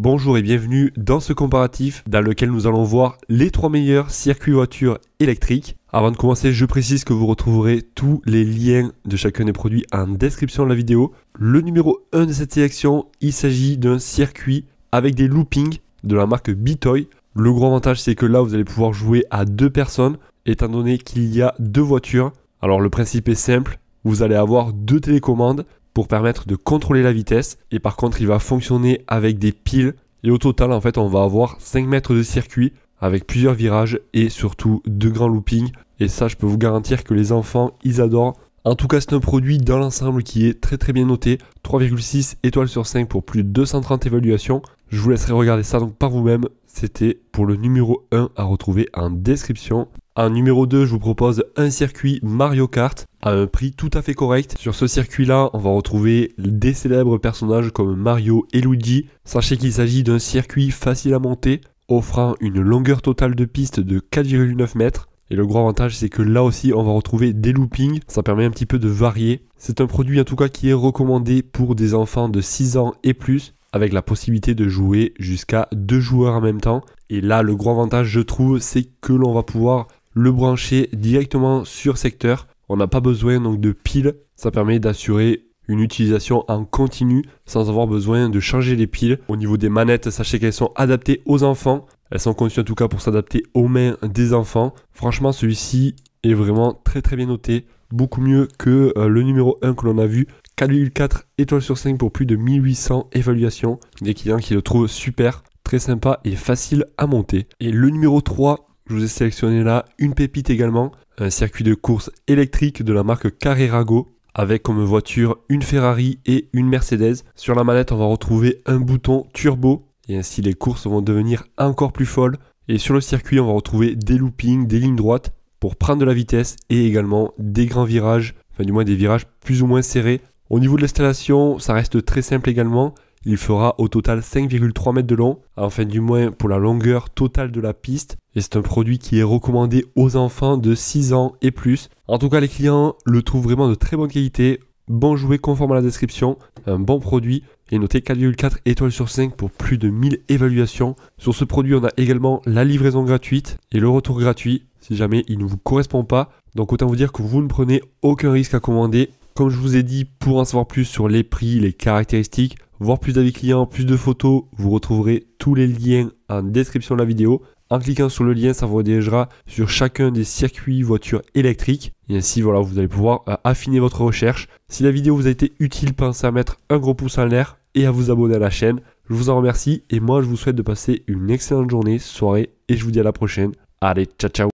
Bonjour et bienvenue dans ce comparatif dans lequel nous allons voir les trois meilleurs circuits voitures électriques. Avant de commencer, je précise que vous retrouverez tous les liens de chacun des produits en description de la vidéo. Le numéro 1 de cette sélection, il s'agit d'un circuit avec des loopings de la marque Bitoy. Le gros avantage c'est que là vous allez pouvoir jouer à deux personnes étant donné qu'il y a deux voitures. Alors le principe est simple, vous allez avoir deux télécommandes pour permettre de contrôler la vitesse. Et par contre, il va fonctionner avec des piles. Et au total, en fait, on va avoir 5 mètres de circuit avec plusieurs virages et surtout deux grands loopings. Et ça, je peux vous garantir que les enfants, ils adorent. En tout cas, c'est un produit dans l'ensemble qui est très très bien noté. 3,6 étoiles sur 5 pour plus de 230 évaluations. Je vous laisserai regarder ça donc par vous-même. C'était pour le numéro 1 à retrouver en description. En numéro 2, je vous propose un circuit Mario Kart à un euh, prix tout à fait correct. Sur ce circuit-là, on va retrouver des célèbres personnages comme Mario et Luigi. Sachez qu'il s'agit d'un circuit facile à monter, offrant une longueur totale de piste de 4,9 mètres. Et le gros avantage, c'est que là aussi, on va retrouver des loopings. Ça permet un petit peu de varier. C'est un produit en tout cas qui est recommandé pour des enfants de 6 ans et plus avec la possibilité de jouer jusqu'à deux joueurs en même temps. Et là, le gros avantage, je trouve, c'est que l'on va pouvoir le brancher directement sur secteur on n'a pas besoin donc de piles, ça permet d'assurer une utilisation en continu sans avoir besoin de changer les piles. Au niveau des manettes, sachez qu'elles sont adaptées aux enfants. Elles sont conçues en tout cas pour s'adapter aux mains des enfants. Franchement, celui-ci est vraiment très très bien noté. Beaucoup mieux que euh, le numéro 1 que l'on a vu. 4,4 étoiles sur 5 pour plus de 1800 évaluations. Des clients qui le trouvent super, très sympa et facile à monter. Et le numéro 3 je vous ai sélectionné là une pépite également, un circuit de course électrique de la marque Carrerago avec comme voiture une Ferrari et une Mercedes. Sur la manette, on va retrouver un bouton turbo et ainsi les courses vont devenir encore plus folles. Et sur le circuit, on va retrouver des loopings, des lignes droites pour prendre de la vitesse et également des grands virages, enfin du moins des virages plus ou moins serrés. Au niveau de l'installation, ça reste très simple également. Il fera au total 5,3 mètres de long, enfin du moins pour la longueur totale de la piste et c'est un produit qui est recommandé aux enfants de 6 ans et plus. En tout cas, les clients le trouvent vraiment de très bonne qualité, bon jouet conforme à la description, un bon produit et notez 4,4 étoiles sur 5 pour plus de 1000 évaluations. Sur ce produit, on a également la livraison gratuite et le retour gratuit si jamais il ne vous correspond pas. Donc autant vous dire que vous ne prenez aucun risque à commander. Comme je vous ai dit, pour en savoir plus sur les prix, les caractéristiques, voir plus d'avis clients, plus de photos, vous retrouverez tous les liens en description de la vidéo. En cliquant sur le lien, ça vous redirigera sur chacun des circuits voitures électriques. Et ainsi, voilà, vous allez pouvoir euh, affiner votre recherche. Si la vidéo vous a été utile, pensez à mettre un gros pouce en l'air et à vous abonner à la chaîne. Je vous en remercie et moi, je vous souhaite de passer une excellente journée, soirée et je vous dis à la prochaine. Allez, ciao ciao